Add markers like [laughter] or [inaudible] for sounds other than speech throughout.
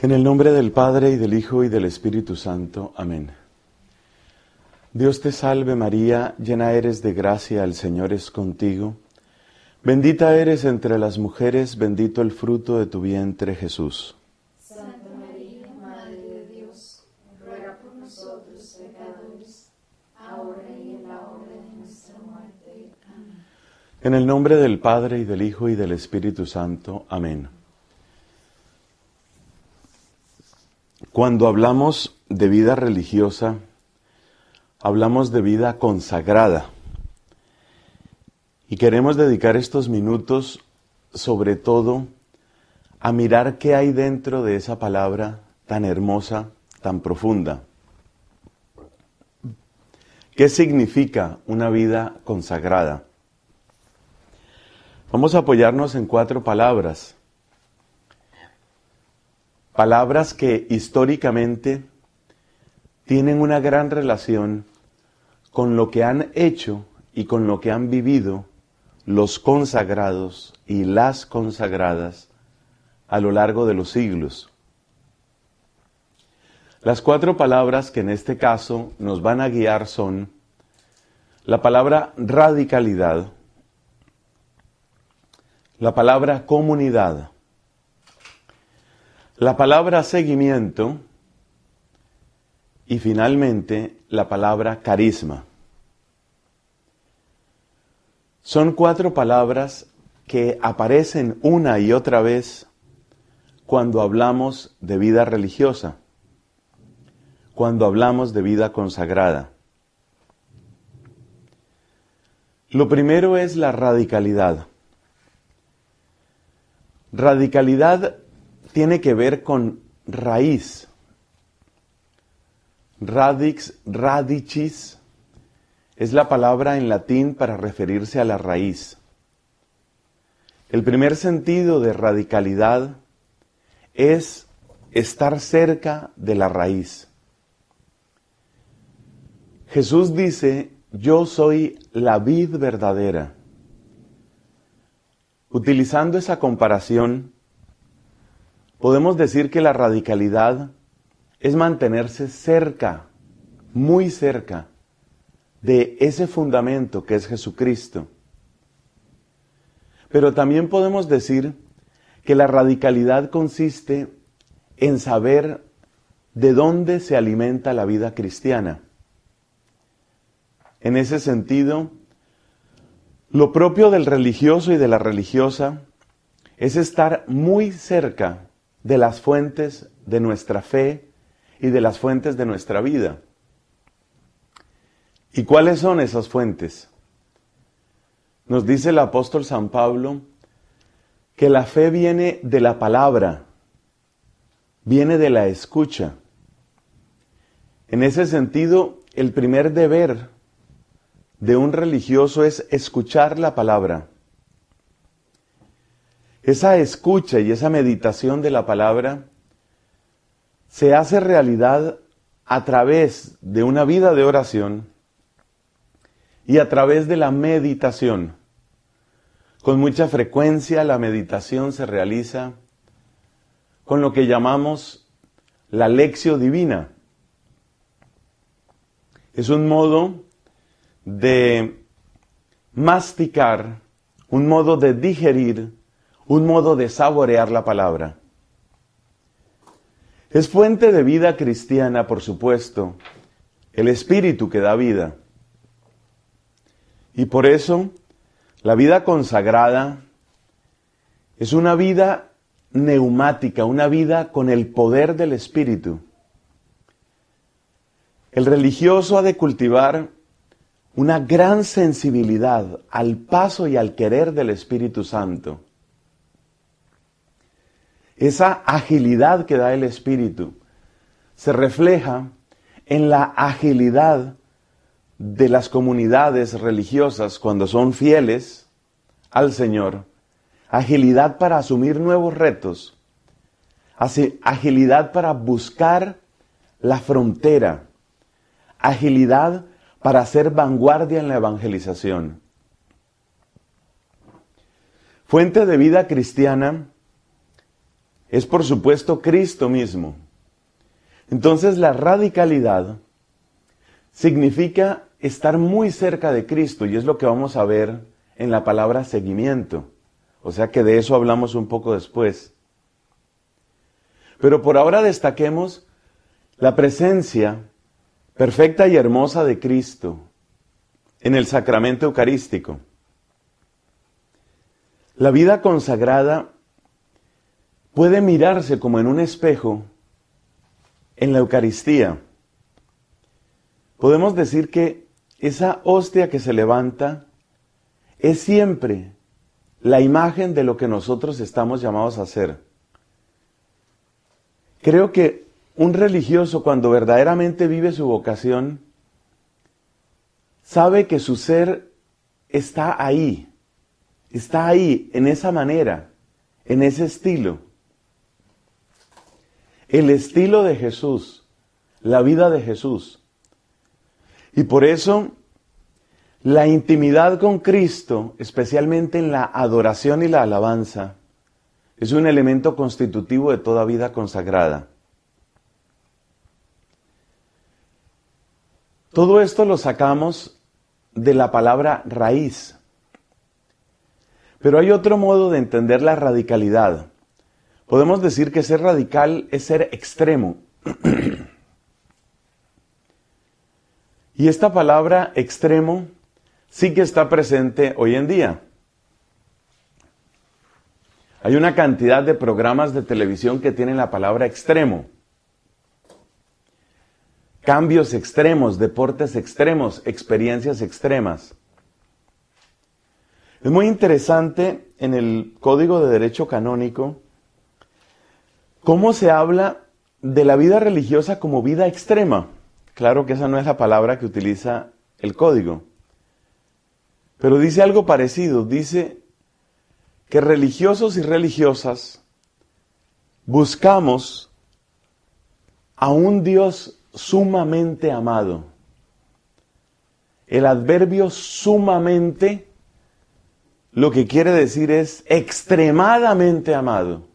En el nombre del Padre y del Hijo y del Espíritu Santo. Amén. Dios te salve María, llena eres de gracia, el Señor es contigo. Bendita eres entre las mujeres, bendito el fruto de tu vientre Jesús. Santa María, Madre de Dios, ruega por nosotros pecadores, ahora y en la hora de nuestra muerte. Amén. En el nombre del Padre y del Hijo y del Espíritu Santo. Amén. Cuando hablamos de vida religiosa, hablamos de vida consagrada. Y queremos dedicar estos minutos sobre todo a mirar qué hay dentro de esa palabra tan hermosa, tan profunda. ¿Qué significa una vida consagrada? Vamos a apoyarnos en cuatro palabras palabras que históricamente tienen una gran relación con lo que han hecho y con lo que han vivido los consagrados y las consagradas a lo largo de los siglos. Las cuatro palabras que en este caso nos van a guiar son la palabra radicalidad, la palabra comunidad, la palabra seguimiento y finalmente la palabra carisma. Son cuatro palabras que aparecen una y otra vez cuando hablamos de vida religiosa, cuando hablamos de vida consagrada. Lo primero es la radicalidad. Radicalidad tiene que ver con raíz. Radix, radicis, es la palabra en latín para referirse a la raíz. El primer sentido de radicalidad es estar cerca de la raíz. Jesús dice, yo soy la vid verdadera. Utilizando esa comparación, Podemos decir que la radicalidad es mantenerse cerca, muy cerca, de ese fundamento que es Jesucristo. Pero también podemos decir que la radicalidad consiste en saber de dónde se alimenta la vida cristiana. En ese sentido, lo propio del religioso y de la religiosa es estar muy cerca de las fuentes de nuestra fe y de las fuentes de nuestra vida. ¿Y cuáles son esas fuentes? Nos dice el apóstol San Pablo que la fe viene de la palabra, viene de la escucha. En ese sentido, el primer deber de un religioso es escuchar la palabra esa escucha y esa meditación de la palabra se hace realidad a través de una vida de oración y a través de la meditación. Con mucha frecuencia la meditación se realiza con lo que llamamos la lección divina. Es un modo de masticar, un modo de digerir un modo de saborear la palabra. Es fuente de vida cristiana, por supuesto, el espíritu que da vida. Y por eso, la vida consagrada es una vida neumática, una vida con el poder del espíritu. El religioso ha de cultivar una gran sensibilidad al paso y al querer del Espíritu Santo. Esa agilidad que da el Espíritu se refleja en la agilidad de las comunidades religiosas cuando son fieles al Señor. Agilidad para asumir nuevos retos. Agilidad para buscar la frontera. Agilidad para ser vanguardia en la evangelización. Fuente de vida cristiana es por supuesto Cristo mismo. Entonces la radicalidad significa estar muy cerca de Cristo y es lo que vamos a ver en la palabra seguimiento. O sea que de eso hablamos un poco después. Pero por ahora destaquemos la presencia perfecta y hermosa de Cristo en el sacramento eucarístico. La vida consagrada puede mirarse como en un espejo en la Eucaristía. Podemos decir que esa hostia que se levanta es siempre la imagen de lo que nosotros estamos llamados a hacer. Creo que un religioso cuando verdaderamente vive su vocación, sabe que su ser está ahí, está ahí, en esa manera, en ese estilo el estilo de Jesús, la vida de Jesús. Y por eso la intimidad con Cristo, especialmente en la adoración y la alabanza, es un elemento constitutivo de toda vida consagrada. Todo esto lo sacamos de la palabra raíz. Pero hay otro modo de entender la radicalidad. Podemos decir que ser radical es ser extremo. y esta palabra extremo sí que está presente hoy en día. Hay una cantidad de programas de televisión que tienen la palabra extremo. Cambios extremos, deportes extremos, experiencias extremas. Es muy interesante en el Código de Derecho Canónico ¿Cómo se habla de la vida religiosa como vida extrema? Claro que esa no es la palabra que utiliza el código. Pero dice algo parecido, dice que religiosos y religiosas buscamos a un Dios sumamente amado. El adverbio sumamente lo que quiere decir es extremadamente amado.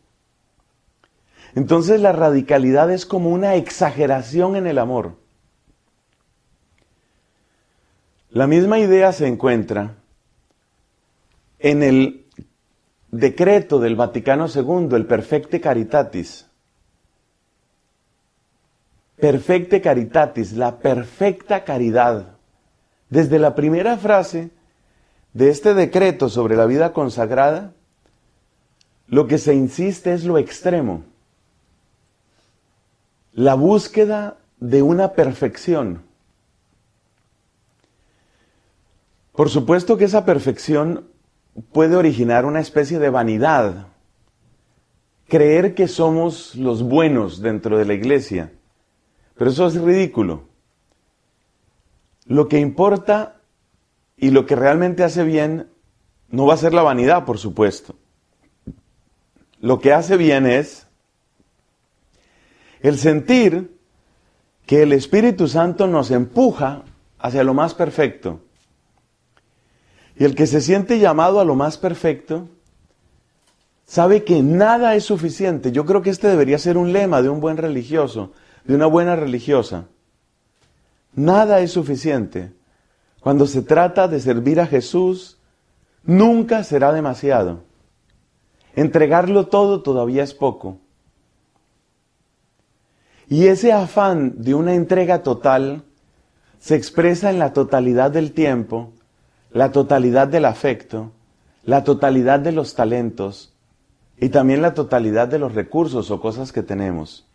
Entonces la radicalidad es como una exageración en el amor. La misma idea se encuentra en el decreto del Vaticano II, el Perfecte Caritatis. Perfecte Caritatis, la perfecta caridad. Desde la primera frase de este decreto sobre la vida consagrada, lo que se insiste es lo extremo la búsqueda de una perfección. Por supuesto que esa perfección puede originar una especie de vanidad, creer que somos los buenos dentro de la iglesia, pero eso es ridículo. Lo que importa y lo que realmente hace bien no va a ser la vanidad, por supuesto. Lo que hace bien es el sentir que el Espíritu Santo nos empuja hacia lo más perfecto. Y el que se siente llamado a lo más perfecto, sabe que nada es suficiente. Yo creo que este debería ser un lema de un buen religioso, de una buena religiosa. Nada es suficiente. Cuando se trata de servir a Jesús, nunca será demasiado. Entregarlo todo todavía es poco. Y ese afán de una entrega total se expresa en la totalidad del tiempo, la totalidad del afecto, la totalidad de los talentos y también la totalidad de los recursos o cosas que tenemos.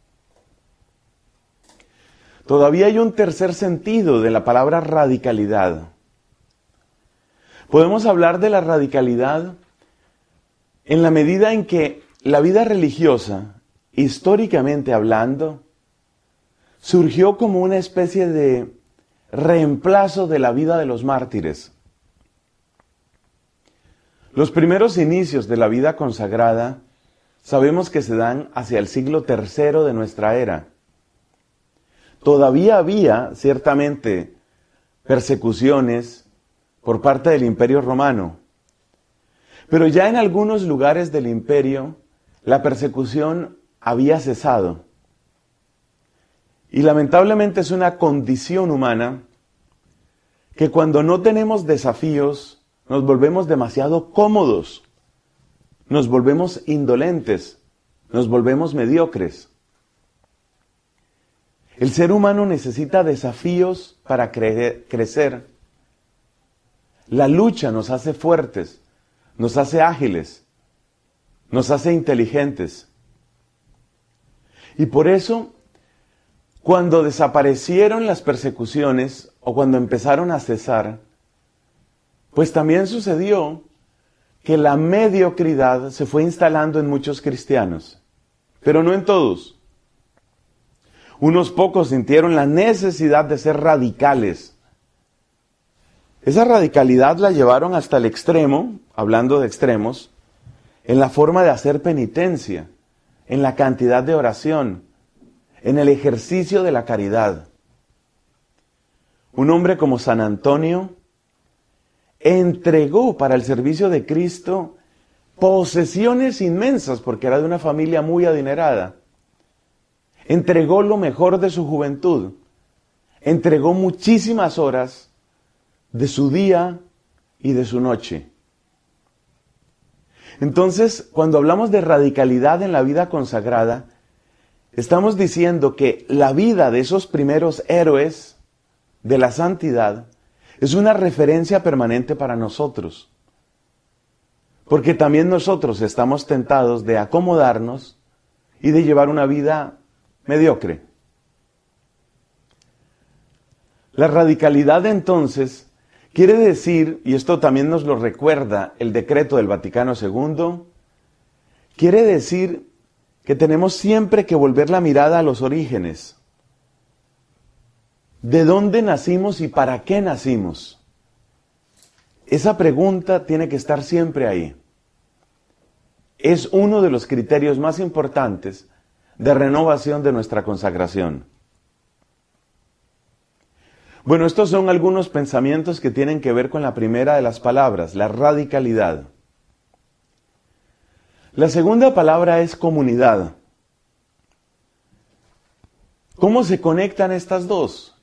Todavía hay un tercer sentido de la palabra radicalidad. Podemos hablar de la radicalidad en la medida en que la vida religiosa, históricamente hablando, surgió como una especie de reemplazo de la vida de los mártires. Los primeros inicios de la vida consagrada sabemos que se dan hacia el siglo III de nuestra era. Todavía había, ciertamente, persecuciones por parte del imperio romano, pero ya en algunos lugares del imperio la persecución había cesado. Y lamentablemente es una condición humana que cuando no tenemos desafíos nos volvemos demasiado cómodos, nos volvemos indolentes, nos volvemos mediocres. El ser humano necesita desafíos para crecer. La lucha nos hace fuertes, nos hace ágiles, nos hace inteligentes. Y por eso cuando desaparecieron las persecuciones o cuando empezaron a cesar, pues también sucedió que la mediocridad se fue instalando en muchos cristianos, pero no en todos. Unos pocos sintieron la necesidad de ser radicales. Esa radicalidad la llevaron hasta el extremo, hablando de extremos, en la forma de hacer penitencia, en la cantidad de oración, en el ejercicio de la caridad. Un hombre como San Antonio entregó para el servicio de Cristo posesiones inmensas, porque era de una familia muy adinerada. Entregó lo mejor de su juventud. Entregó muchísimas horas de su día y de su noche. Entonces, cuando hablamos de radicalidad en la vida consagrada, Estamos diciendo que la vida de esos primeros héroes de la santidad es una referencia permanente para nosotros. Porque también nosotros estamos tentados de acomodarnos y de llevar una vida mediocre. La radicalidad entonces quiere decir, y esto también nos lo recuerda el decreto del Vaticano II, quiere decir que tenemos siempre que volver la mirada a los orígenes. ¿De dónde nacimos y para qué nacimos? Esa pregunta tiene que estar siempre ahí. Es uno de los criterios más importantes de renovación de nuestra consagración. Bueno, estos son algunos pensamientos que tienen que ver con la primera de las palabras, la radicalidad. La segunda palabra es comunidad. ¿Cómo se conectan estas dos?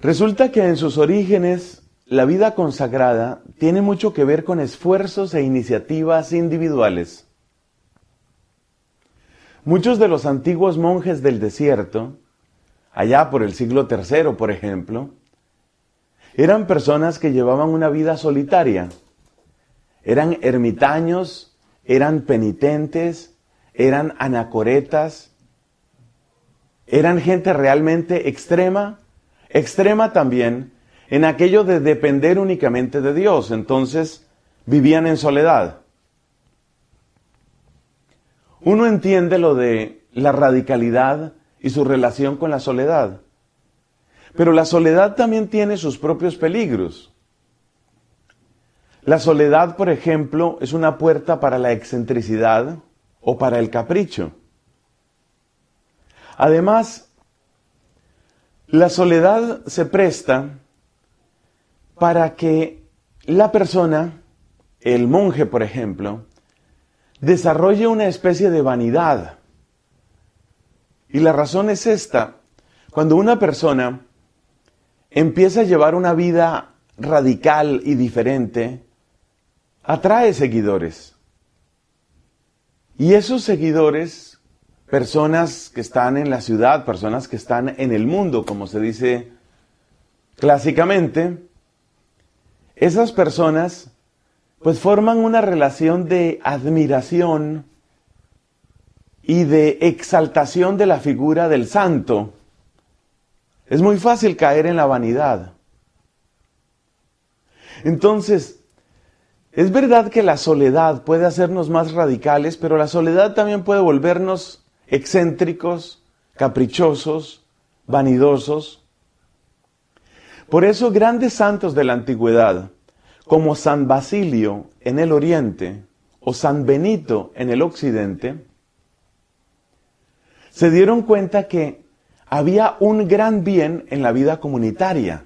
Resulta que en sus orígenes la vida consagrada tiene mucho que ver con esfuerzos e iniciativas individuales. Muchos de los antiguos monjes del desierto, allá por el siglo III, por ejemplo, eran personas que llevaban una vida solitaria, eran ermitaños, eran penitentes, eran anacoretas, eran gente realmente extrema, extrema también en aquello de depender únicamente de Dios. Entonces vivían en soledad. Uno entiende lo de la radicalidad y su relación con la soledad. Pero la soledad también tiene sus propios peligros. La soledad, por ejemplo, es una puerta para la excentricidad o para el capricho. Además, la soledad se presta para que la persona, el monje, por ejemplo, desarrolle una especie de vanidad. Y la razón es esta. Cuando una persona empieza a llevar una vida radical y diferente, atrae seguidores. Y esos seguidores, personas que están en la ciudad, personas que están en el mundo, como se dice clásicamente, esas personas pues forman una relación de admiración y de exaltación de la figura del santo. Es muy fácil caer en la vanidad. Entonces, es verdad que la soledad puede hacernos más radicales, pero la soledad también puede volvernos excéntricos, caprichosos, vanidosos. Por eso grandes santos de la antigüedad, como San Basilio en el oriente o San Benito en el occidente, se dieron cuenta que había un gran bien en la vida comunitaria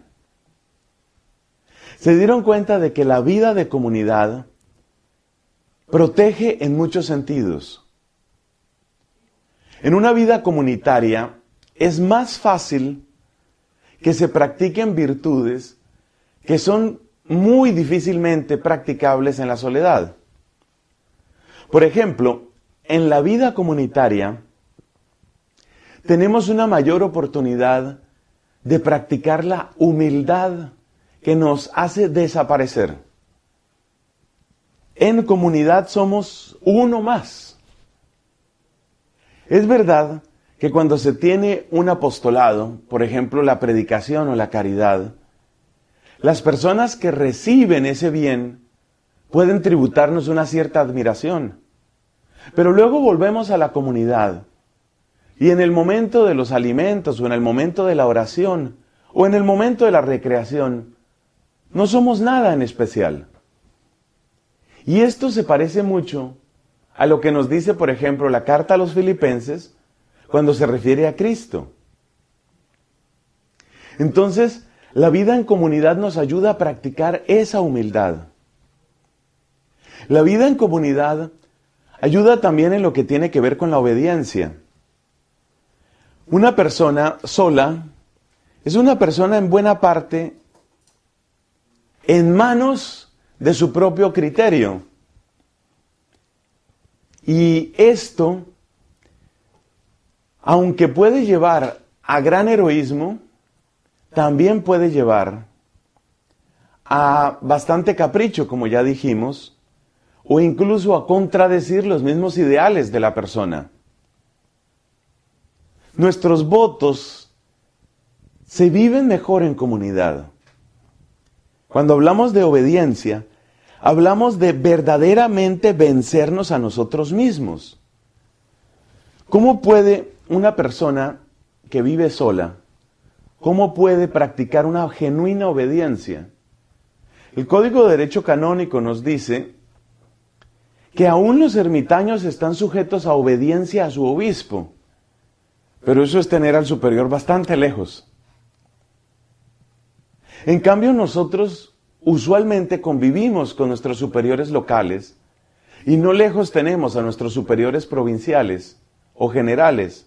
se dieron cuenta de que la vida de comunidad protege en muchos sentidos. En una vida comunitaria es más fácil que se practiquen virtudes que son muy difícilmente practicables en la soledad. Por ejemplo, en la vida comunitaria tenemos una mayor oportunidad de practicar la humildad que nos hace desaparecer. En comunidad somos uno más. Es verdad que cuando se tiene un apostolado, por ejemplo la predicación o la caridad, las personas que reciben ese bien pueden tributarnos una cierta admiración. Pero luego volvemos a la comunidad y en el momento de los alimentos o en el momento de la oración o en el momento de la recreación, no somos nada en especial. Y esto se parece mucho a lo que nos dice, por ejemplo, la carta a los filipenses cuando se refiere a Cristo. Entonces, la vida en comunidad nos ayuda a practicar esa humildad. La vida en comunidad ayuda también en lo que tiene que ver con la obediencia. Una persona sola es una persona en buena parte en manos de su propio criterio. Y esto, aunque puede llevar a gran heroísmo, también puede llevar a bastante capricho, como ya dijimos, o incluso a contradecir los mismos ideales de la persona. Nuestros votos se viven mejor en comunidad. Cuando hablamos de obediencia, hablamos de verdaderamente vencernos a nosotros mismos. ¿Cómo puede una persona que vive sola, cómo puede practicar una genuina obediencia? El Código de Derecho Canónico nos dice que aún los ermitaños están sujetos a obediencia a su obispo, pero eso es tener al superior bastante lejos. En cambio, nosotros usualmente convivimos con nuestros superiores locales y no lejos tenemos a nuestros superiores provinciales o generales.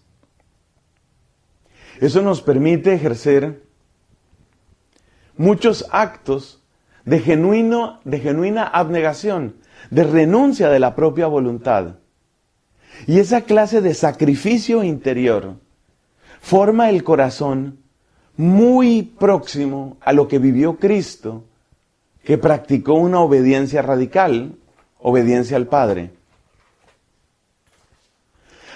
Eso nos permite ejercer muchos actos de, genuino, de genuina abnegación, de renuncia de la propia voluntad. Y esa clase de sacrificio interior forma el corazón muy próximo a lo que vivió Cristo, que practicó una obediencia radical, obediencia al Padre.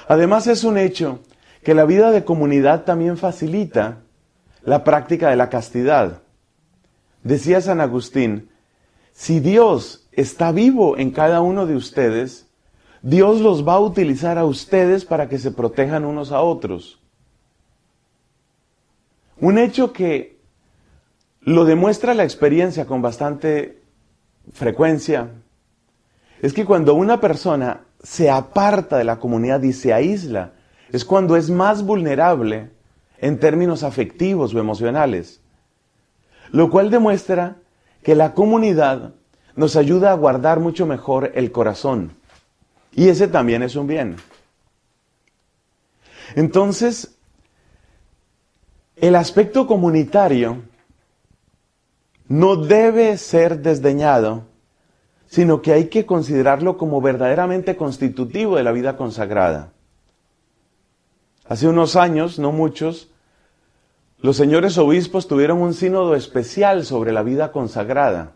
Además es un hecho que la vida de comunidad también facilita la práctica de la castidad. Decía San Agustín, si Dios está vivo en cada uno de ustedes, Dios los va a utilizar a ustedes para que se protejan unos a otros. Un hecho que lo demuestra la experiencia con bastante frecuencia es que cuando una persona se aparta de la comunidad y se aísla, es cuando es más vulnerable en términos afectivos o emocionales. Lo cual demuestra que la comunidad nos ayuda a guardar mucho mejor el corazón. Y ese también es un bien. Entonces, el aspecto comunitario no debe ser desdeñado, sino que hay que considerarlo como verdaderamente constitutivo de la vida consagrada. Hace unos años, no muchos, los señores obispos tuvieron un sínodo especial sobre la vida consagrada.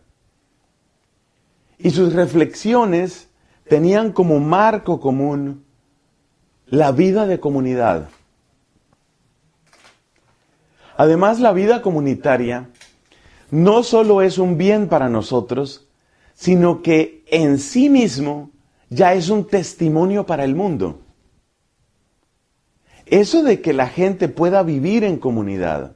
Y sus reflexiones tenían como marco común la vida de comunidad. Además, la vida comunitaria no solo es un bien para nosotros, sino que en sí mismo ya es un testimonio para el mundo. Eso de que la gente pueda vivir en comunidad,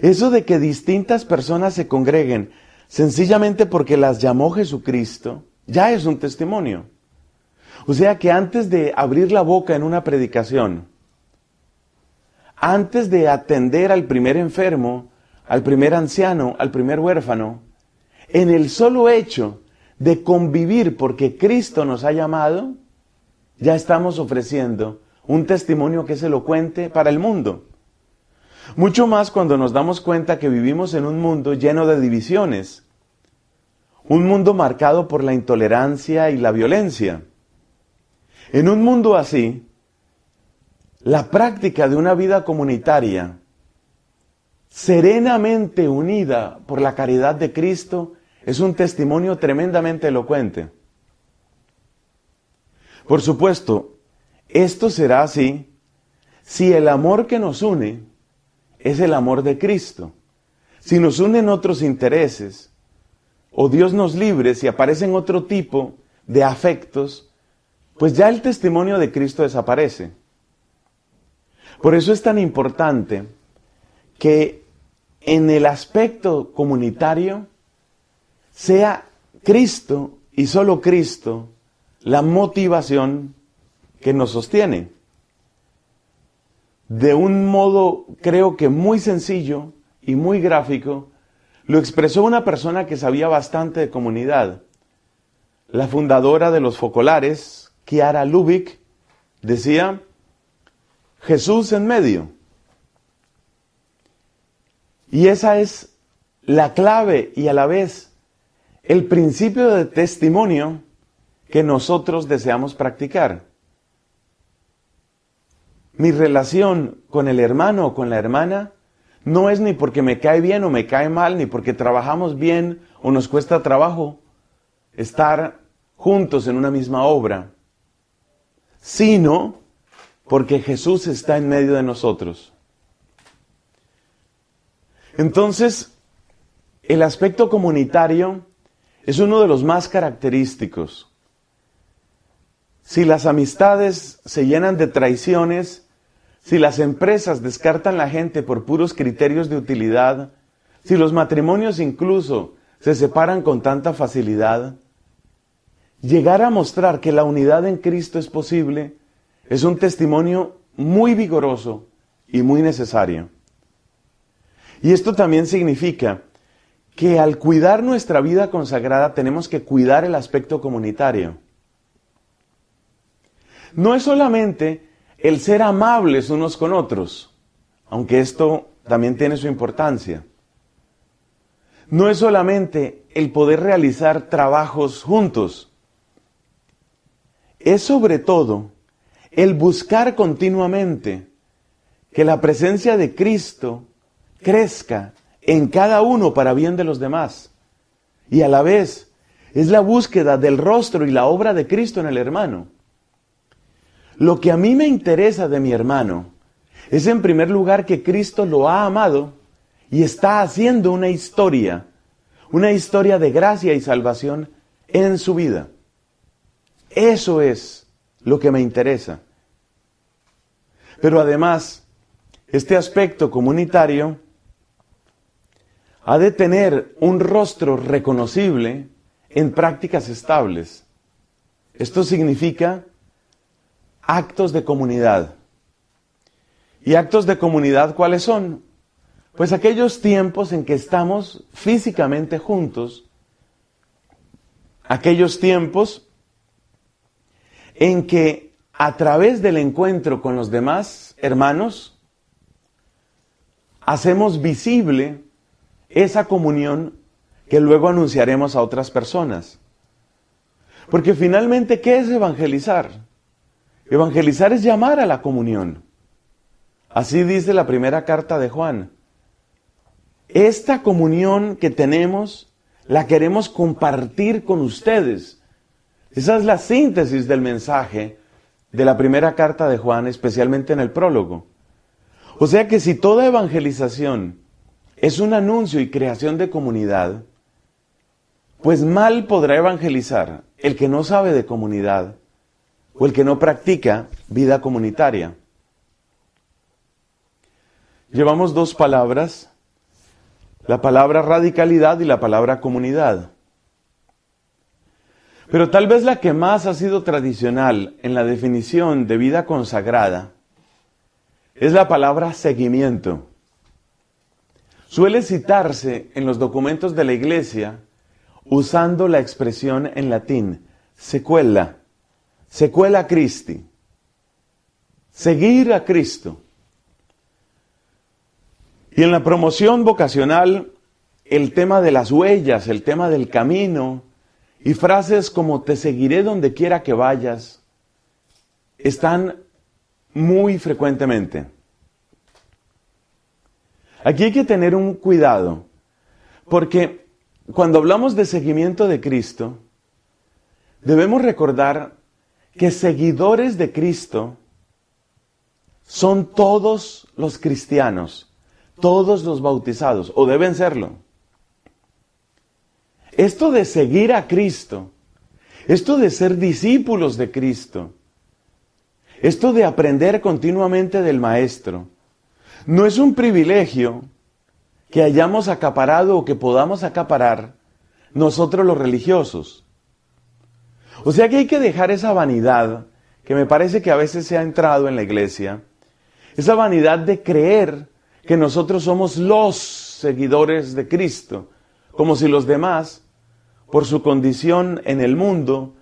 eso de que distintas personas se congreguen sencillamente porque las llamó Jesucristo, ya es un testimonio. O sea que antes de abrir la boca en una predicación, antes de atender al primer enfermo, al primer anciano, al primer huérfano, en el solo hecho de convivir porque Cristo nos ha llamado, ya estamos ofreciendo un testimonio que es elocuente para el mundo. Mucho más cuando nos damos cuenta que vivimos en un mundo lleno de divisiones, un mundo marcado por la intolerancia y la violencia. En un mundo así, la práctica de una vida comunitaria serenamente unida por la caridad de Cristo es un testimonio tremendamente elocuente. Por supuesto, esto será así si el amor que nos une es el amor de Cristo. Si nos unen otros intereses, o Dios nos libre si aparecen otro tipo de afectos, pues ya el testimonio de Cristo desaparece. Por eso es tan importante que en el aspecto comunitario sea Cristo y solo Cristo la motivación que nos sostiene. De un modo creo que muy sencillo y muy gráfico, lo expresó una persona que sabía bastante de comunidad, la fundadora de los focolares, Kiara Lubick, decía, Jesús en medio. Y esa es la clave y a la vez el principio de testimonio que nosotros deseamos practicar. Mi relación con el hermano o con la hermana no es ni porque me cae bien o me cae mal, ni porque trabajamos bien o nos cuesta trabajo estar juntos en una misma obra, sino porque Jesús está en medio de nosotros. Entonces, el aspecto comunitario es uno de los más característicos. Si las amistades se llenan de traiciones, si las empresas descartan la gente por puros criterios de utilidad, si los matrimonios incluso se separan con tanta facilidad, llegar a mostrar que la unidad en Cristo es posible es un testimonio muy vigoroso y muy necesario. Y esto también significa que al cuidar nuestra vida consagrada tenemos que cuidar el aspecto comunitario. No es solamente el ser amables unos con otros, aunque esto también tiene su importancia. No es solamente el poder realizar trabajos juntos, es sobre todo el buscar continuamente que la presencia de Cristo crezca en cada uno para bien de los demás. Y a la vez es la búsqueda del rostro y la obra de Cristo en el hermano. Lo que a mí me interesa de mi hermano es en primer lugar que Cristo lo ha amado y está haciendo una historia, una historia de gracia y salvación en su vida. Eso es lo que me interesa. Pero además, este aspecto comunitario ha de tener un rostro reconocible en prácticas estables. Esto significa actos de comunidad. ¿Y actos de comunidad cuáles son? Pues aquellos tiempos en que estamos físicamente juntos, aquellos tiempos en que a través del encuentro con los demás hermanos, hacemos visible esa comunión que luego anunciaremos a otras personas. Porque finalmente, ¿qué es evangelizar? Evangelizar es llamar a la comunión. Así dice la primera carta de Juan. Esta comunión que tenemos la queremos compartir con ustedes esa es la síntesis del mensaje de la primera carta de Juan, especialmente en el prólogo. O sea que si toda evangelización es un anuncio y creación de comunidad, pues mal podrá evangelizar el que no sabe de comunidad o el que no practica vida comunitaria. Llevamos dos palabras, la palabra radicalidad y la palabra comunidad. Pero tal vez la que más ha sido tradicional en la definición de vida consagrada es la palabra seguimiento. Suele citarse en los documentos de la Iglesia usando la expresión en latín, secuela, secuela Christi, seguir a Cristo. Y en la promoción vocacional, el tema de las huellas, el tema del camino, y frases como te seguiré donde quiera que vayas están muy frecuentemente. Aquí hay que tener un cuidado, porque cuando hablamos de seguimiento de Cristo, debemos recordar que seguidores de Cristo son todos los cristianos, todos los bautizados, o deben serlo. Esto de seguir a Cristo, esto de ser discípulos de Cristo, esto de aprender continuamente del Maestro, no es un privilegio que hayamos acaparado o que podamos acaparar nosotros los religiosos. O sea que hay que dejar esa vanidad que me parece que a veces se ha entrado en la iglesia, esa vanidad de creer que nosotros somos los seguidores de Cristo, como si los demás por su condición en el mundo,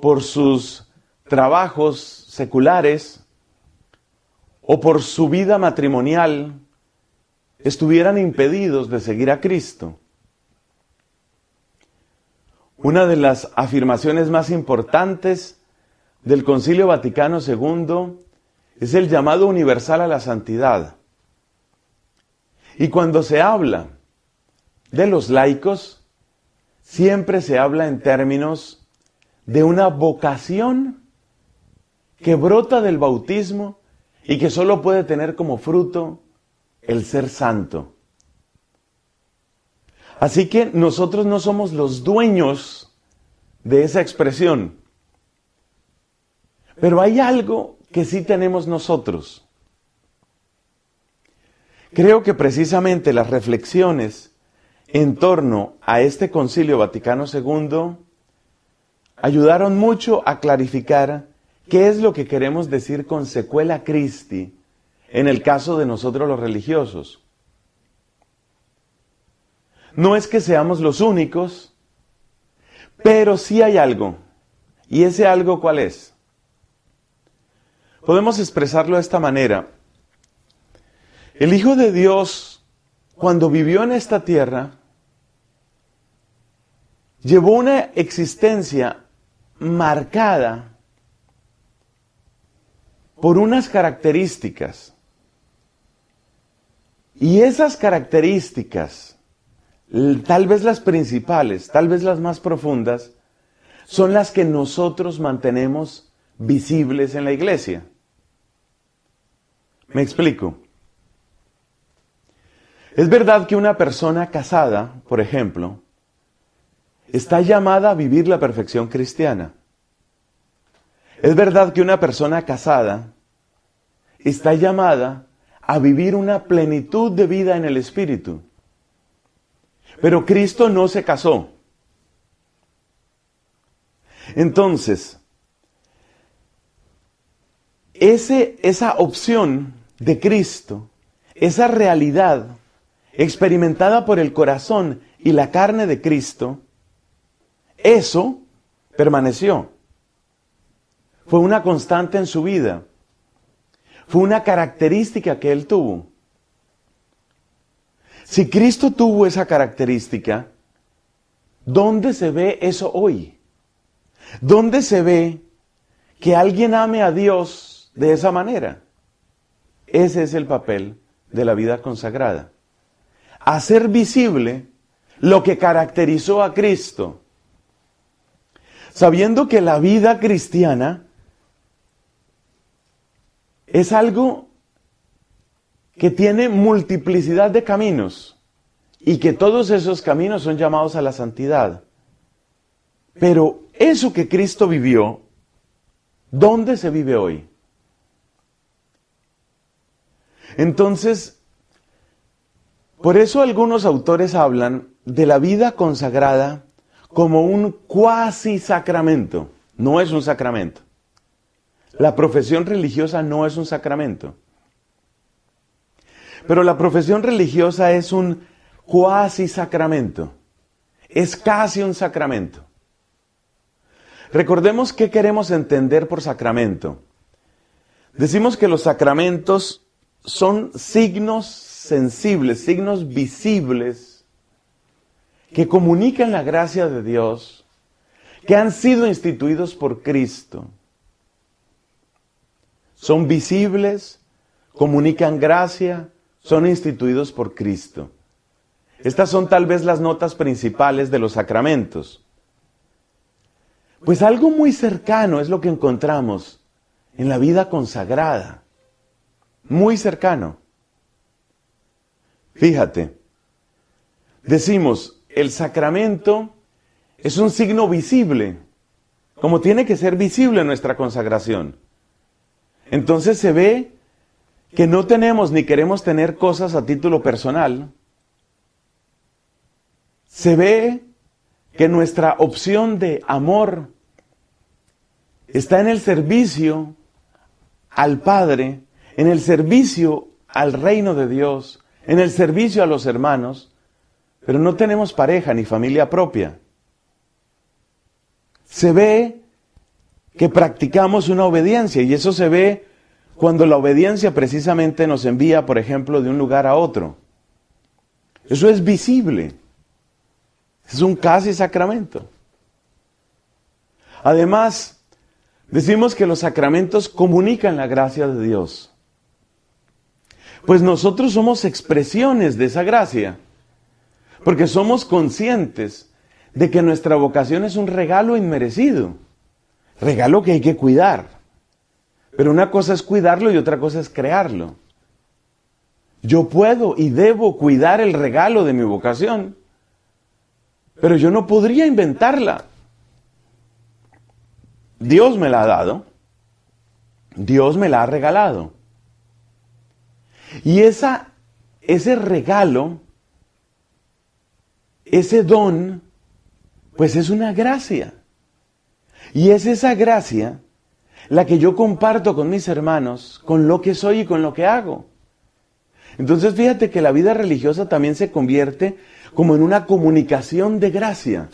por sus trabajos seculares o por su vida matrimonial, estuvieran impedidos de seguir a Cristo. Una de las afirmaciones más importantes del Concilio Vaticano II es el llamado universal a la santidad. Y cuando se habla de los laicos, siempre se habla en términos de una vocación que brota del bautismo y que solo puede tener como fruto el ser santo. Así que nosotros no somos los dueños de esa expresión. Pero hay algo que sí tenemos nosotros. Creo que precisamente las reflexiones en torno a este concilio Vaticano II ayudaron mucho a clarificar qué es lo que queremos decir con secuela Christi en el caso de nosotros los religiosos. No es que seamos los únicos, pero sí hay algo. ¿Y ese algo cuál es? Podemos expresarlo de esta manera. El Hijo de Dios, cuando vivió en esta tierra, llevó una existencia marcada por unas características. Y esas características, tal vez las principales, tal vez las más profundas, son las que nosotros mantenemos visibles en la iglesia. Me explico. Es verdad que una persona casada, por ejemplo, está llamada a vivir la perfección cristiana. Es verdad que una persona casada está llamada a vivir una plenitud de vida en el Espíritu. Pero Cristo no se casó. Entonces, ese, esa opción de Cristo, esa realidad experimentada por el corazón y la carne de Cristo, eso permaneció. Fue una constante en su vida. Fue una característica que él tuvo. Si Cristo tuvo esa característica, ¿dónde se ve eso hoy? ¿Dónde se ve que alguien ame a Dios de esa manera? Ese es el papel de la vida consagrada. Hacer visible lo que caracterizó a Cristo Sabiendo que la vida cristiana es algo que tiene multiplicidad de caminos y que todos esos caminos son llamados a la santidad. Pero eso que Cristo vivió, ¿dónde se vive hoy? Entonces, por eso algunos autores hablan de la vida consagrada como un cuasi sacramento. No es un sacramento. La profesión religiosa no es un sacramento. Pero la profesión religiosa es un cuasi sacramento. Es casi un sacramento. Recordemos qué queremos entender por sacramento. Decimos que los sacramentos son signos sensibles, signos visibles que comunican la gracia de Dios, que han sido instituidos por Cristo. Son visibles, comunican gracia, son instituidos por Cristo. Estas son tal vez las notas principales de los sacramentos. Pues algo muy cercano es lo que encontramos en la vida consagrada. Muy cercano. Fíjate, decimos, el sacramento es un signo visible, como tiene que ser visible nuestra consagración. Entonces se ve que no tenemos ni queremos tener cosas a título personal. Se ve que nuestra opción de amor está en el servicio al Padre, en el servicio al reino de Dios, en el servicio a los hermanos, pero no tenemos pareja ni familia propia. Se ve que practicamos una obediencia y eso se ve cuando la obediencia precisamente nos envía, por ejemplo, de un lugar a otro. Eso es visible. Es un casi sacramento. Además, decimos que los sacramentos comunican la gracia de Dios. Pues nosotros somos expresiones de esa gracia. Porque somos conscientes de que nuestra vocación es un regalo inmerecido, regalo que hay que cuidar. Pero una cosa es cuidarlo y otra cosa es crearlo. Yo puedo y debo cuidar el regalo de mi vocación, pero yo no podría inventarla. Dios me la ha dado, Dios me la ha regalado. Y esa, ese regalo ese don, pues es una gracia. Y es esa gracia la que yo comparto con mis hermanos, con lo que soy y con lo que hago. Entonces fíjate que la vida religiosa también se convierte como en una comunicación de gracia.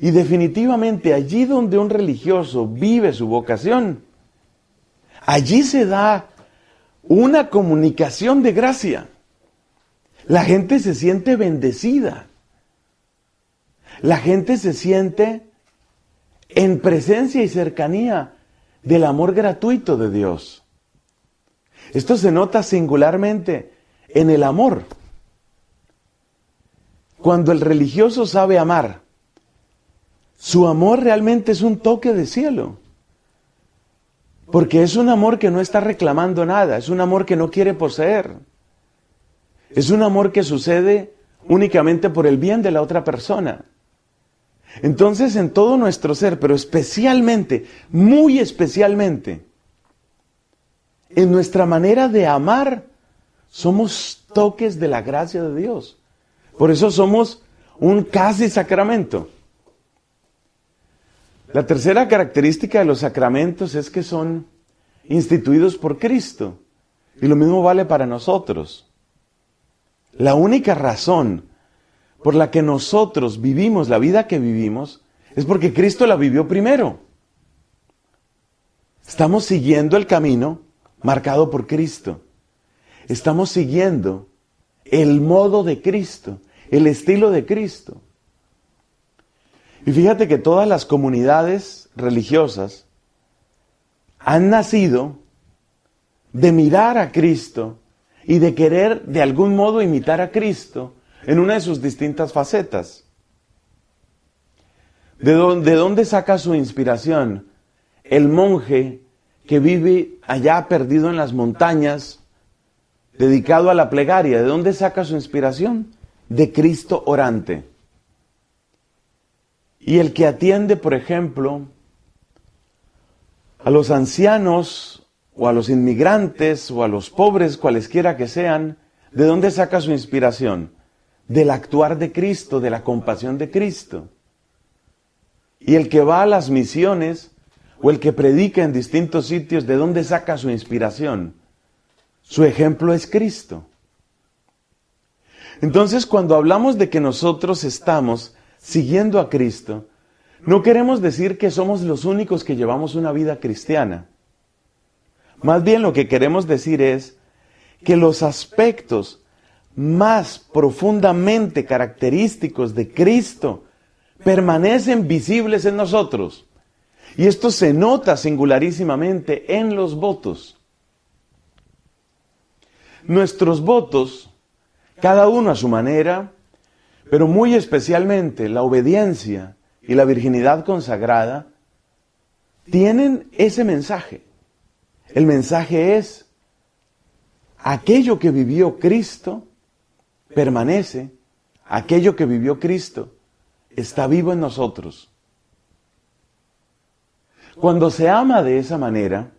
Y definitivamente allí donde un religioso vive su vocación, allí se da una comunicación de gracia. La gente se siente bendecida la gente se siente en presencia y cercanía del amor gratuito de Dios. Esto se nota singularmente en el amor. Cuando el religioso sabe amar, su amor realmente es un toque de cielo. Porque es un amor que no está reclamando nada, es un amor que no quiere poseer. Es un amor que sucede únicamente por el bien de la otra persona. Entonces en todo nuestro ser, pero especialmente, muy especialmente, en nuestra manera de amar, somos toques de la gracia de Dios. Por eso somos un casi sacramento. La tercera característica de los sacramentos es que son instituidos por Cristo. Y lo mismo vale para nosotros. La única razón por la que nosotros vivimos la vida que vivimos, es porque Cristo la vivió primero. Estamos siguiendo el camino marcado por Cristo. Estamos siguiendo el modo de Cristo, el estilo de Cristo. Y fíjate que todas las comunidades religiosas han nacido de mirar a Cristo y de querer de algún modo imitar a Cristo en una de sus distintas facetas. ¿De dónde, saca su inspiración? El monje que vive allá perdido en las montañas, dedicado a la plegaria. ¿De dónde saca su inspiración? De Cristo orante. Y el que atiende, por ejemplo, a los ancianos o a los inmigrantes o a los pobres, cualesquiera que sean, ¿de dónde saca su inspiración? del actuar de Cristo, de la compasión de Cristo. Y el que va a las misiones o el que predica en distintos sitios, ¿de dónde saca su inspiración? Su ejemplo es Cristo. Entonces, cuando hablamos de que nosotros estamos siguiendo a Cristo, no queremos decir que somos los únicos que llevamos una vida cristiana. Más bien lo que queremos decir es que los aspectos más profundamente característicos de Cristo permanecen visibles en nosotros. Y esto se nota singularísimamente en los votos. Nuestros votos, cada uno a su manera, pero muy especialmente la obediencia y la virginidad consagrada, tienen ese mensaje. El mensaje es, aquello que vivió Cristo permanece, aquello que vivió Cristo está vivo en nosotros. Cuando se ama de esa manera,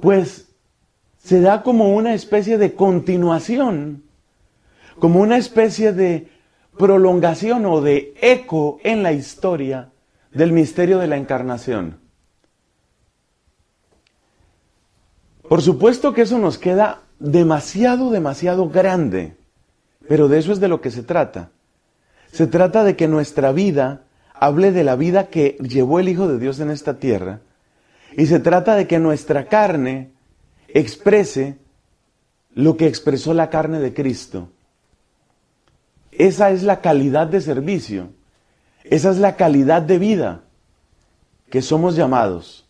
pues se da como una especie de continuación, como una especie de prolongación o de eco en la historia del misterio de la encarnación. Por supuesto que eso nos queda demasiado, demasiado grande. Pero de eso es de lo que se trata. Se trata de que nuestra vida hable de la vida que llevó el Hijo de Dios en esta tierra. Y se trata de que nuestra carne exprese lo que expresó la carne de Cristo. Esa es la calidad de servicio. Esa es la calidad de vida que somos llamados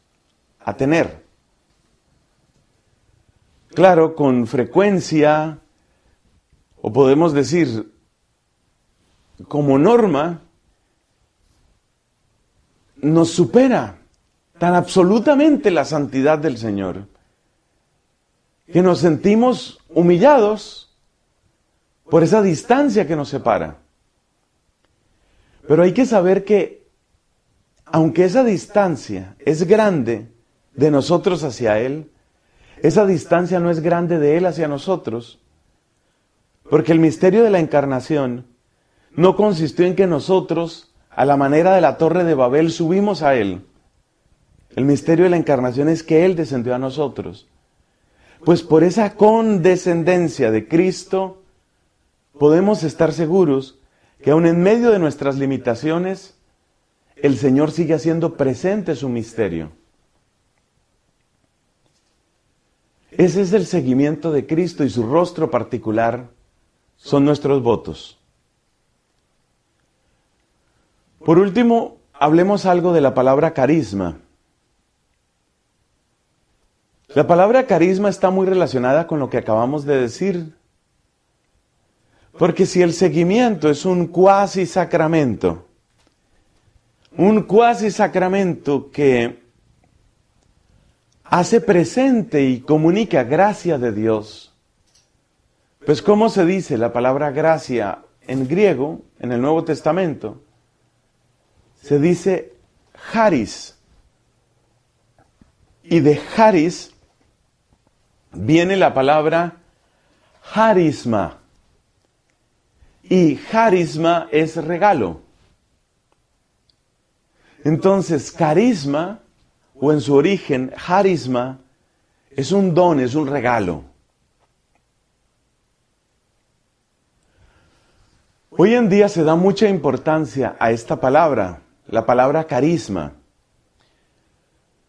a tener. Claro, con frecuencia, o podemos decir, como norma, nos supera tan absolutamente la santidad del Señor, que nos sentimos humillados por esa distancia que nos separa. Pero hay que saber que, aunque esa distancia es grande de nosotros hacia Él, esa distancia no es grande de Él hacia nosotros, porque el misterio de la encarnación no consistió en que nosotros, a la manera de la torre de Babel, subimos a Él. El misterio de la encarnación es que Él descendió a nosotros. Pues por esa condescendencia de Cristo, podemos estar seguros que aun en medio de nuestras limitaciones, el Señor sigue haciendo presente su misterio. Ese es el seguimiento de Cristo y su rostro particular son nuestros votos. Por último, hablemos algo de la palabra carisma. La palabra carisma está muy relacionada con lo que acabamos de decir. Porque si el seguimiento es un cuasi sacramento, un cuasi sacramento que hace presente y comunica gracia de Dios. Pues ¿cómo se dice la palabra gracia en griego en el Nuevo Testamento? Se dice Haris. Y de Haris viene la palabra harisma. Y harisma es regalo. Entonces, carisma o en su origen, harisma es un don, es un regalo. Hoy en día se da mucha importancia a esta palabra, la palabra carisma,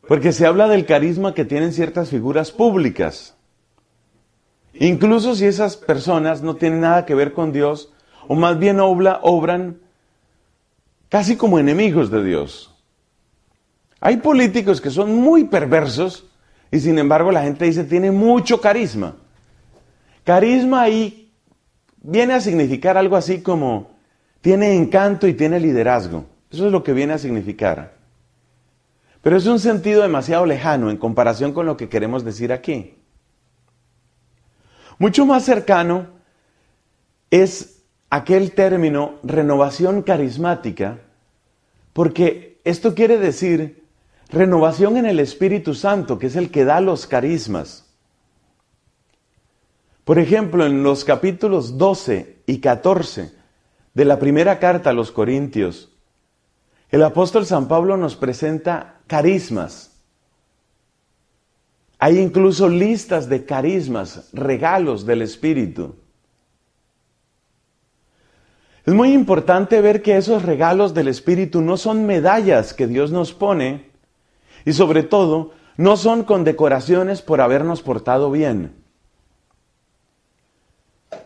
porque se habla del carisma que tienen ciertas figuras públicas. Incluso si esas personas no tienen nada que ver con Dios, o más bien obran casi como enemigos de Dios. Hay políticos que son muy perversos y sin embargo la gente dice tiene mucho carisma. Carisma ahí viene a significar algo así como tiene encanto y tiene liderazgo. Eso es lo que viene a significar. Pero es un sentido demasiado lejano en comparación con lo que queremos decir aquí. Mucho más cercano es aquel término renovación carismática, porque esto quiere decir Renovación en el Espíritu Santo, que es el que da los carismas. Por ejemplo, en los capítulos 12 y 14 de la primera carta a los Corintios, el apóstol San Pablo nos presenta carismas. Hay incluso listas de carismas, regalos del Espíritu. Es muy importante ver que esos regalos del Espíritu no son medallas que Dios nos pone y sobre todo, no son condecoraciones por habernos portado bien.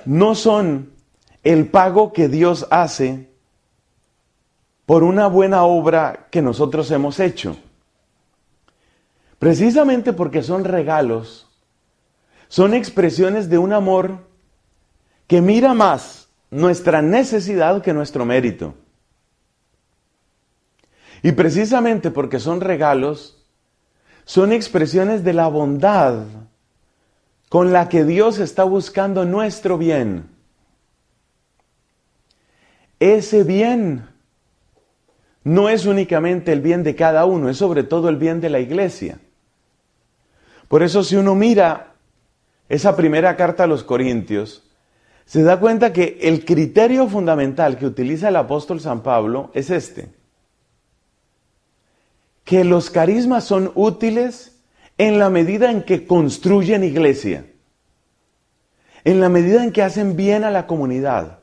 No son el pago que Dios hace por una buena obra que nosotros hemos hecho. Precisamente porque son regalos, son expresiones de un amor que mira más nuestra necesidad que nuestro mérito. Y precisamente porque son regalos, son expresiones de la bondad con la que Dios está buscando nuestro bien. Ese bien no es únicamente el bien de cada uno, es sobre todo el bien de la iglesia. Por eso si uno mira esa primera carta a los Corintios, se da cuenta que el criterio fundamental que utiliza el apóstol San Pablo es este que los carismas son útiles en la medida en que construyen iglesia, en la medida en que hacen bien a la comunidad,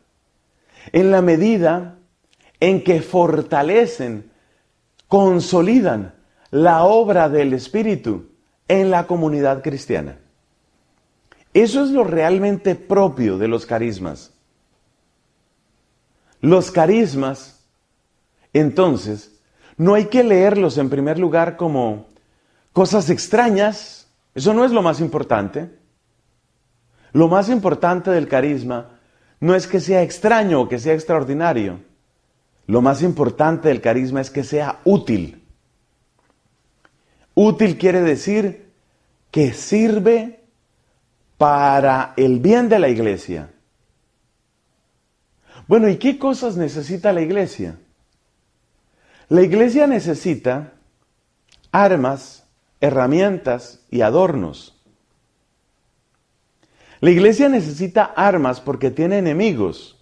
en la medida en que fortalecen, consolidan la obra del Espíritu en la comunidad cristiana. Eso es lo realmente propio de los carismas. Los carismas, entonces, no hay que leerlos en primer lugar como cosas extrañas. Eso no es lo más importante. Lo más importante del carisma no es que sea extraño o que sea extraordinario. Lo más importante del carisma es que sea útil. Útil quiere decir que sirve para el bien de la iglesia. Bueno, ¿y qué cosas necesita la iglesia? La iglesia necesita armas, herramientas y adornos. La iglesia necesita armas porque tiene enemigos.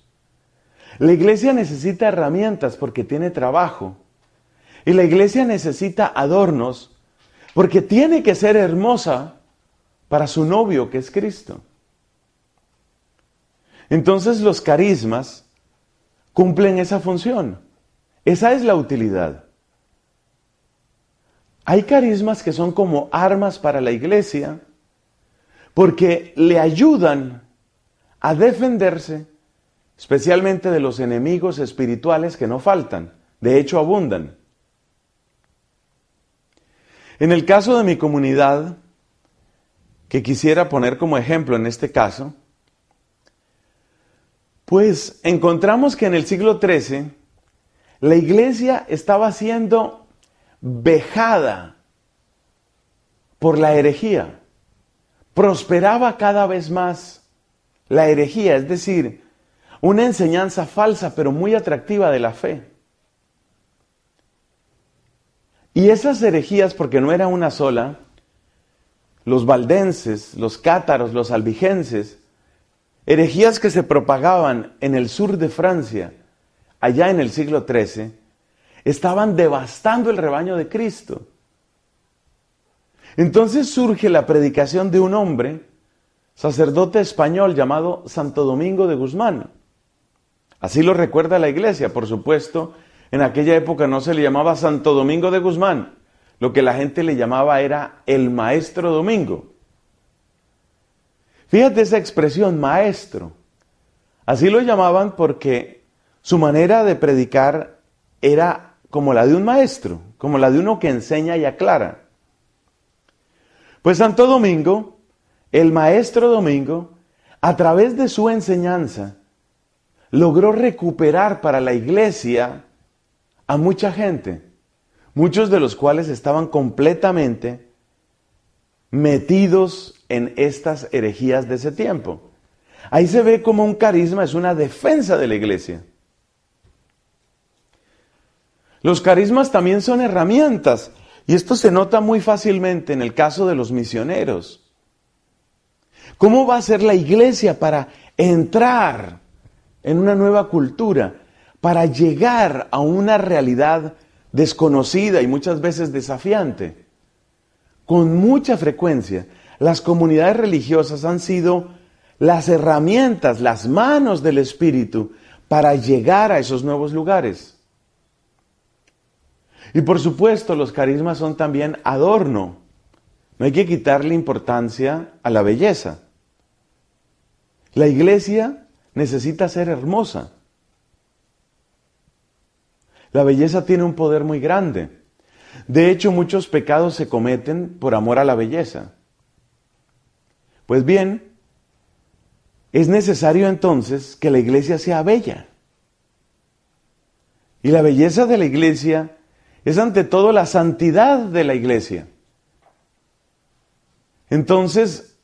La iglesia necesita herramientas porque tiene trabajo. Y la iglesia necesita adornos porque tiene que ser hermosa para su novio que es Cristo. Entonces los carismas cumplen esa función. Esa es la utilidad. Hay carismas que son como armas para la iglesia porque le ayudan a defenderse especialmente de los enemigos espirituales que no faltan, de hecho abundan. En el caso de mi comunidad, que quisiera poner como ejemplo en este caso, pues encontramos que en el siglo XIII la iglesia estaba siendo vejada por la herejía. Prosperaba cada vez más la herejía, es decir, una enseñanza falsa pero muy atractiva de la fe. Y esas herejías, porque no era una sola, los valdenses, los cátaros, los albigenses, herejías que se propagaban en el sur de Francia, allá en el siglo XIII, estaban devastando el rebaño de Cristo. Entonces surge la predicación de un hombre, sacerdote español llamado Santo Domingo de Guzmán. Así lo recuerda la iglesia, por supuesto, en aquella época no se le llamaba Santo Domingo de Guzmán, lo que la gente le llamaba era el Maestro Domingo. Fíjate esa expresión, maestro. Así lo llamaban porque su manera de predicar era como la de un maestro, como la de uno que enseña y aclara. Pues Santo Domingo, el maestro Domingo, a través de su enseñanza, logró recuperar para la iglesia a mucha gente, muchos de los cuales estaban completamente metidos en estas herejías de ese tiempo. Ahí se ve como un carisma es una defensa de la iglesia. Los carismas también son herramientas y esto se nota muy fácilmente en el caso de los misioneros. ¿Cómo va a ser la iglesia para entrar en una nueva cultura, para llegar a una realidad desconocida y muchas veces desafiante? Con mucha frecuencia, las comunidades religiosas han sido las herramientas, las manos del Espíritu para llegar a esos nuevos lugares. Y por supuesto, los carismas son también adorno. No hay que quitarle importancia a la belleza. La iglesia necesita ser hermosa. La belleza tiene un poder muy grande. De hecho, muchos pecados se cometen por amor a la belleza. Pues bien, es necesario entonces que la iglesia sea bella. Y la belleza de la iglesia es ante todo la santidad de la iglesia. Entonces,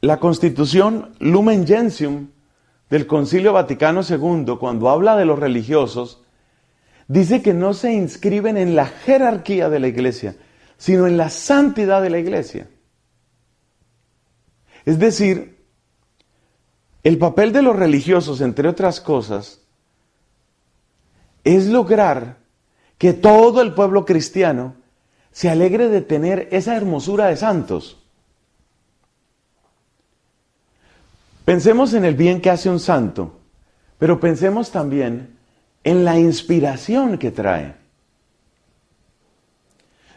la constitución Lumen Gentium del Concilio Vaticano II, cuando habla de los religiosos, dice que no se inscriben en la jerarquía de la iglesia, sino en la santidad de la iglesia. Es decir, el papel de los religiosos, entre otras cosas, es lograr que todo el pueblo cristiano se alegre de tener esa hermosura de santos. Pensemos en el bien que hace un santo, pero pensemos también en la inspiración que trae.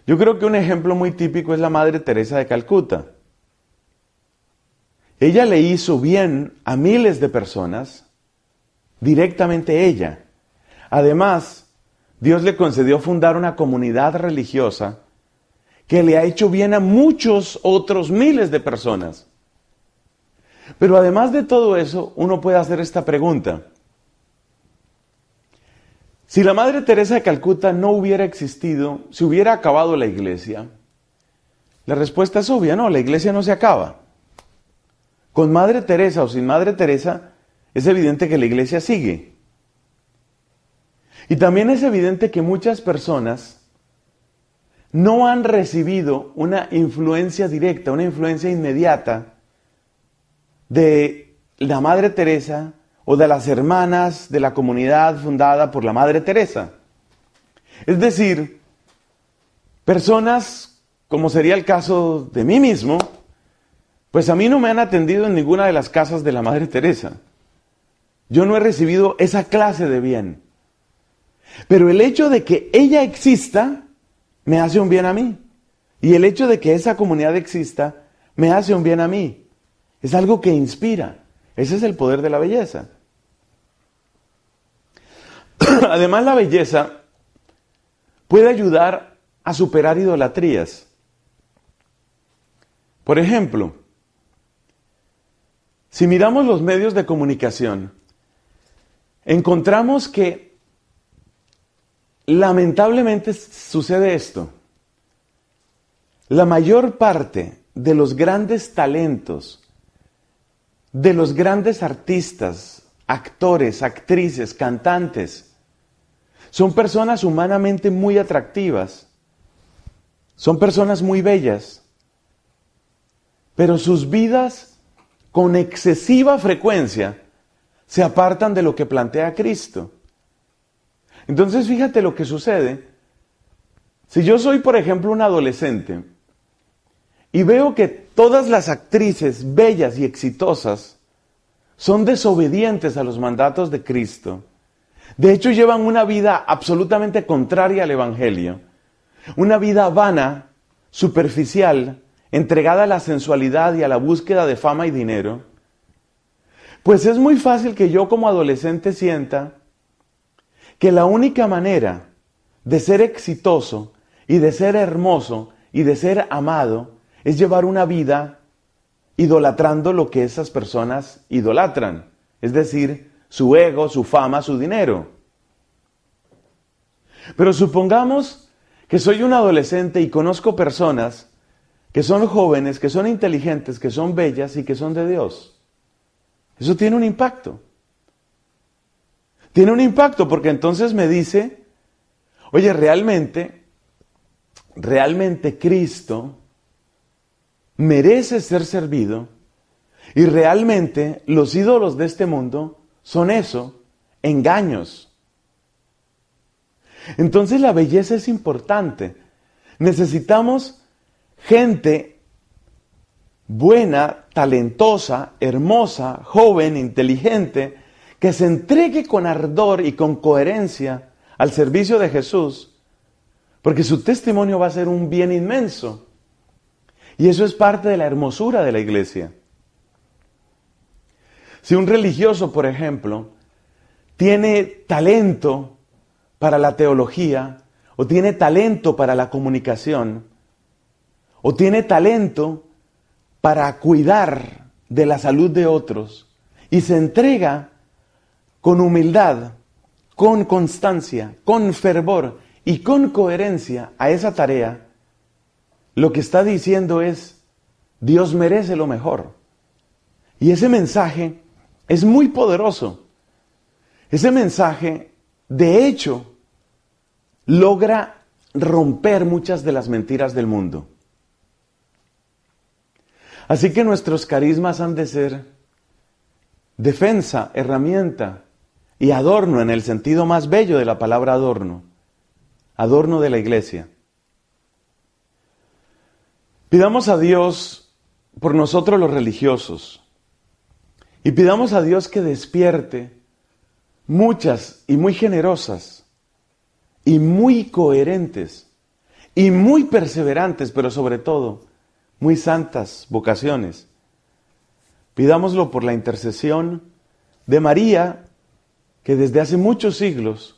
Yo creo que un ejemplo muy típico es la Madre Teresa de Calcuta. Ella le hizo bien a miles de personas, directamente ella. Además, Dios le concedió fundar una comunidad religiosa que le ha hecho bien a muchos otros miles de personas. Pero además de todo eso, uno puede hacer esta pregunta. Si la Madre Teresa de Calcuta no hubiera existido, si hubiera acabado la iglesia. La respuesta es obvia, no, la iglesia no se acaba. Con Madre Teresa o sin Madre Teresa, es evidente que la iglesia sigue. Y también es evidente que muchas personas no han recibido una influencia directa, una influencia inmediata de la Madre Teresa o de las hermanas de la comunidad fundada por la Madre Teresa. Es decir, personas como sería el caso de mí mismo, pues a mí no me han atendido en ninguna de las casas de la Madre Teresa. Yo no he recibido esa clase de bien. Pero el hecho de que ella exista me hace un bien a mí. Y el hecho de que esa comunidad exista me hace un bien a mí. Es algo que inspira. Ese es el poder de la belleza. [clears throat] Además, la belleza puede ayudar a superar idolatrías. Por ejemplo, si miramos los medios de comunicación, encontramos que Lamentablemente sucede esto. La mayor parte de los grandes talentos, de los grandes artistas, actores, actrices, cantantes, son personas humanamente muy atractivas, son personas muy bellas, pero sus vidas con excesiva frecuencia se apartan de lo que plantea Cristo. Entonces fíjate lo que sucede. Si yo soy, por ejemplo, un adolescente y veo que todas las actrices bellas y exitosas son desobedientes a los mandatos de Cristo, de hecho llevan una vida absolutamente contraria al Evangelio, una vida vana, superficial, entregada a la sensualidad y a la búsqueda de fama y dinero, pues es muy fácil que yo como adolescente sienta que la única manera de ser exitoso y de ser hermoso y de ser amado es llevar una vida idolatrando lo que esas personas idolatran, es decir, su ego, su fama, su dinero. Pero supongamos que soy un adolescente y conozco personas que son jóvenes, que son inteligentes, que son bellas y que son de Dios. Eso tiene un impacto tiene un impacto porque entonces me dice, oye, realmente, realmente Cristo merece ser servido y realmente los ídolos de este mundo son eso, engaños. Entonces la belleza es importante. Necesitamos gente buena, talentosa, hermosa, joven, inteligente, que se entregue con ardor y con coherencia al servicio de Jesús, porque su testimonio va a ser un bien inmenso. Y eso es parte de la hermosura de la iglesia. Si un religioso, por ejemplo, tiene talento para la teología, o tiene talento para la comunicación, o tiene talento para cuidar de la salud de otros, y se entrega con humildad, con constancia, con fervor y con coherencia a esa tarea, lo que está diciendo es, Dios merece lo mejor. Y ese mensaje es muy poderoso. Ese mensaje, de hecho, logra romper muchas de las mentiras del mundo. Así que nuestros carismas han de ser defensa, herramienta, y adorno en el sentido más bello de la palabra adorno. Adorno de la iglesia. Pidamos a Dios por nosotros los religiosos. Y pidamos a Dios que despierte muchas y muy generosas y muy coherentes y muy perseverantes, pero sobre todo muy santas vocaciones. Pidámoslo por la intercesión de María, que desde hace muchos siglos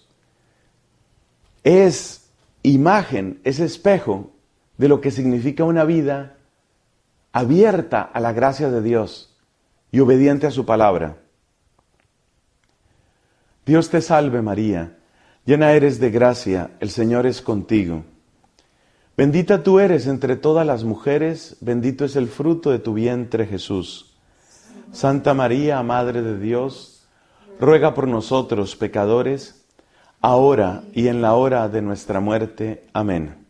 es imagen, es espejo de lo que significa una vida abierta a la gracia de Dios y obediente a su palabra. Dios te salve María, llena eres de gracia, el Señor es contigo. Bendita tú eres entre todas las mujeres, bendito es el fruto de tu vientre Jesús. Santa María, Madre de Dios, ruega por nosotros pecadores, ahora y en la hora de nuestra muerte. Amén.